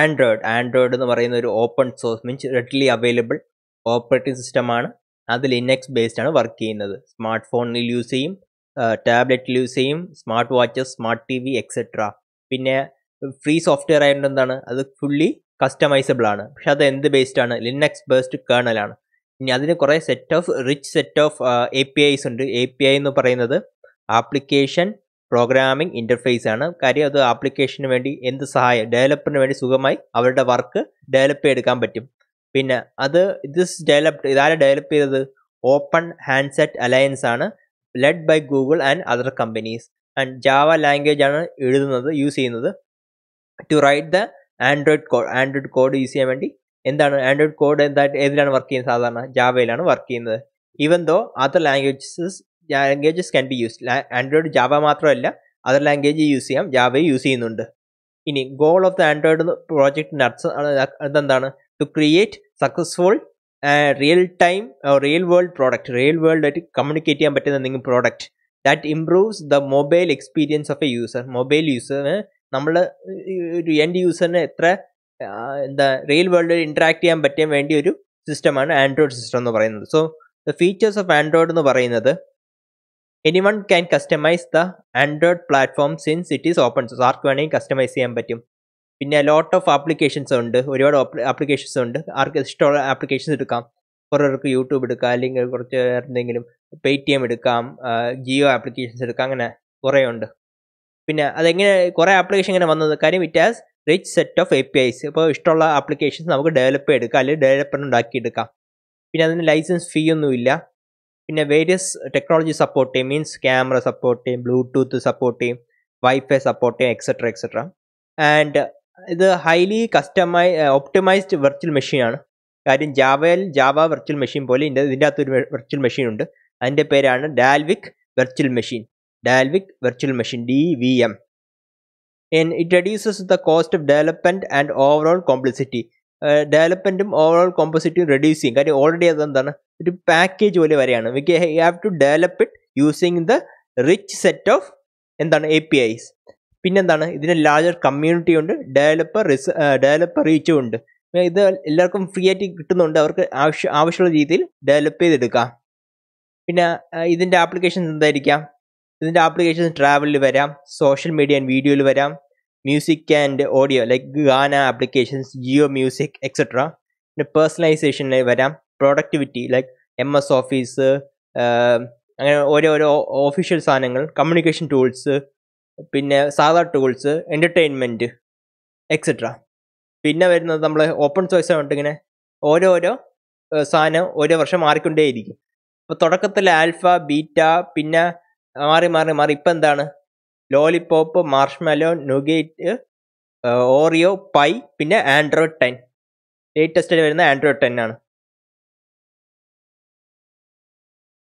Android Android എന്ന് പറയുന്ന ഒരു open source means readily available operating സിസ്റ്റമാണ് അതിൽ ഇന്നെക്സ് ബേസ്ഡ് ആണ് വർക്ക് ചെയ്യുന്നത് സ്മാർട്ട് ഫോണിൽ യൂസ് ചെയ്യും ടാബ്ലറ്റിൽ യൂസ് ചെയ്യും smart watches smart T V etcetera പിന്നെ ഫ്രീ സോഫ്റ്റ്വെയർ ആയതുകൊണ്ട് എന്താണ് അത് ഫുള്ളി കസ്റ്റമൈസബിൾ ആണ് പക്ഷെ അത് എന്ത് ബേസ്ഡ് ആണ് ലിനക്സ് ബേസ്ഡ് കേണലാണ് ഇനി അതിന് കുറേ set of rich set of A P Is ഉണ്ട് എ പി ഐ എന്ന് പറയുന്നത് ആപ്ലിക്കേഷൻ പ്രോഗ്രാമിംഗ് ഇൻ്റർഫേസ് ആണ് കാര്യം അത് ആപ്ലിക്കേഷന് വേണ്ടി എന്ത് സഹായം ഡെവലപ്പറിന് വേണ്ടി സുഖമായി അവരുടെ വർക്ക് ഡെവലപ്പ് ചെയ്തെടുക്കാൻ പറ്റും പിന്നെ അത് ദിസ് ഡെവലപ്ഡ് ഇതാരെ ഡെവലപ്പ് ചെയ്തത് ഓപ്പൺ ഹാൻഡ്സെറ്റ് അലയൻസ് ആണ് led by Google and other companies and Java language ആണ് എഴുതുന്നത് യൂസ് ചെയ്യുന്നത് to write the Android code Android code use ചെയ്യാൻ വേണ്ടി എന്താണ് ആൻഡ്രോയിഡ് കോഡ് എന്താ ഏതിലാണ് വർക്ക് ചെയ്യുന്നത് സാധാരണ ജാവയിലാണ് വർക്ക് ചെയ്യുന്നത് even though other languages languages can be use Android Java മാത്രമല്ല അതർ ലാംഗ്വേജ് യൂസ് ചെയ്യാം ജാവയും യൂസ് ചെയ്യുന്നുണ്ട് ഇനി ഗോൾ ഓഫ് ദ ആൻഡ്രോയിഡ് പ്രോജക്റ്റിൻ്റെ അർത്ഥം അതെന്താണ് to create successful real time real world product real world ആയിട്ട് കമ്മ്യൂണിക്കേറ്റ് ചെയ്യാൻ പറ്റുന്ന എന്തെങ്കിലും product that improves the mobile experience of a user mobile യൂസറിന് നമ്മൾ ഒരു എൻഡ് യൂസറിന് എത്ര എന്താ റിയൽ വേൾഡിൽ ഇൻട്രാക്ട് ചെയ്യാൻ പറ്റാൻ വേണ്ടി ഒരു സിസ്റ്റമാണ് ആൻഡ്രോയിഡ് സിസ്റ്റം എന്ന് പറയുന്നത് so the features of Android എന്ന് പറയുന്നത് anyone can customize the Android platform since it is open source ആർക്ക് വേണമെങ്കിൽ കസ്റ്റമൈസ് ചെയ്യാൻ പറ്റും പിന്നെ ലോട്ട് ഓഫ് ആപ്ലിക്കേഷൻസ് ഉണ്ട് ഒരുപാട് ആപ്ലിക്കേഷൻസ് ഉണ്ട് ആർക്ക് ഇഷ്ടമുള്ള ആപ്ലിക്കേഷൻസ് എടുക്കാം കുറേർക്ക് യൂട്യൂബ് എടുക്കാം അല്ലെങ്കിൽ കുറച്ച് എന്തെങ്കിലും പേ ടി എം എടുക്കാം ജിയോ ആപ്ലിക്കേഷൻസ് എടുക്കാം അങ്ങനെ കുറേ ഉണ്ട് പിന്നെ അതെങ്ങനെ കുറേ ആപ്ലിക്കേഷൻ ഇങ്ങനെ വന്നത് കാര്യം it has rich set of A P Is ഇപ്പോൾ ഇഷ്ടമുള്ള ആപ്ലിക്കേഷൻസ് നമുക്ക് ഡെവലപ്പ് എടുക്കാം അല്ലെങ്കിൽ ഡെവലപ്പർ ഉണ്ടാക്കിയെടുക്കാം പിന്നെ അതിന് ലൈസൻസ് ഫീ ഒന്നുമില്ല പിന്നെ വേരിയസ് ടെക്നോളജി സപ്പോർട്ട് ചെയ്യും മീൻസ് ക്യാമറ സപ്പോർട്ട് ചെയ്യും ബ്ലൂടൂത്ത് സപ്പോർട്ട് ചെയ്യും വൈഫൈ സപ്പോർട്ട് ചെയ്യും എക്സെട്ര എക്സെട്ര ആൻഡ് ഇത് ഹൈലി കസ്റ്റമൈ ഒപ്റ്റിമൈസ്ഡ് വെർച്വൽ മെഷീൻ ആണ് കാര്യം ജാവയിൽ ജാവ വെർച്വൽ മെഷീൻ പോലെ ഇതിൻ്റെ ഇതിൻ്റെ അകത്തൊരു വെർച്വൽ മെഷീൻ ഉണ്ട് അതിൻ്റെ പേരാണ് Dalvik virtual machine Dalvik virtual machine D V M it reduces the cost of development and overall complexity ഡെവലപ്മെൻറ്റും ഓവറോൾ കോമ്പോസിറ്റും റെഡ്യൂസ് ചെയ്യും കാര്യം ഓൾറെഡി അതെന്താണ് ഒരു പാക്കേജ് പോലെ വരെയാണ് വി കെ have to develop it using the rich set of എന്താണ് എ പി ഐസ് പിന്നെന്താണ് ഇതിന് ലാർജർ കമ്മ്യൂണിറ്റി ഉണ്ട് ഡെവലപ്പർ റിസ് ഡെവലപ്പർ റീച്ചും ഉണ്ട് ഇത് എല്ലാവർക്കും ഫ്രീ ആയിട്ട് കിട്ടുന്നുണ്ട് അവർക്ക് ആവശ്യ ആവശ്യമുള്ള രീതിയിൽ ഡെവലപ്പ് ചെയ്തെടുക്കാം പിന്നെ ഇതിൻ്റെ ആപ്ലിക്കേഷൻസ് എന്തായിരിക്കാം ഇതിൻ്റെ ആപ്ലിക്കേഷൻസ് ട്രാവലിൽ വരാം സോഷ്യൽ മീഡിയ ആൻഡ് വീഡിയോയിൽ വരാം music and audio like Gaana applications Jio music etcetera പിന്നെ പേഴ്സണലൈസേഷനിൽ വരാം productivity like M S office അങ്ങനെ ഓരോരോ ഓഫീഷ്യൽ സാധനങ്ങൾ കമ്മ്യൂണിക്കേഷൻ ടൂൾസ് പിന്നെ സാധാ ടൂൾസ് എൻ്റർടൈൻമെൻറ്റ് എക്സെട്ര പിന്നെ വരുന്നത് നമ്മൾ ഓപ്പൺ സോഴ്സ് ആയതുകൊണ്ട് ഇങ്ങനെ ഓരോരോ സാധനം ഓരോ വർഷം മാറിക്കൊണ്ടേയിരിക്കും അപ്പോൾ തുടക്കത്തിൽ ആൽഫ ബീറ്റ പിന്നെ മാറി മാറി മാറി ഇപ്പം എന്താണ് Lollipop Marshmallow Nougat Oreo Pie പിന്നെ ആൻഡ്രോയിഡ് ടെൻ ലേറ്റസ്റ്റ് വരുന്ന ആൻഡ്രോയിഡ് ടെൻ ആണ്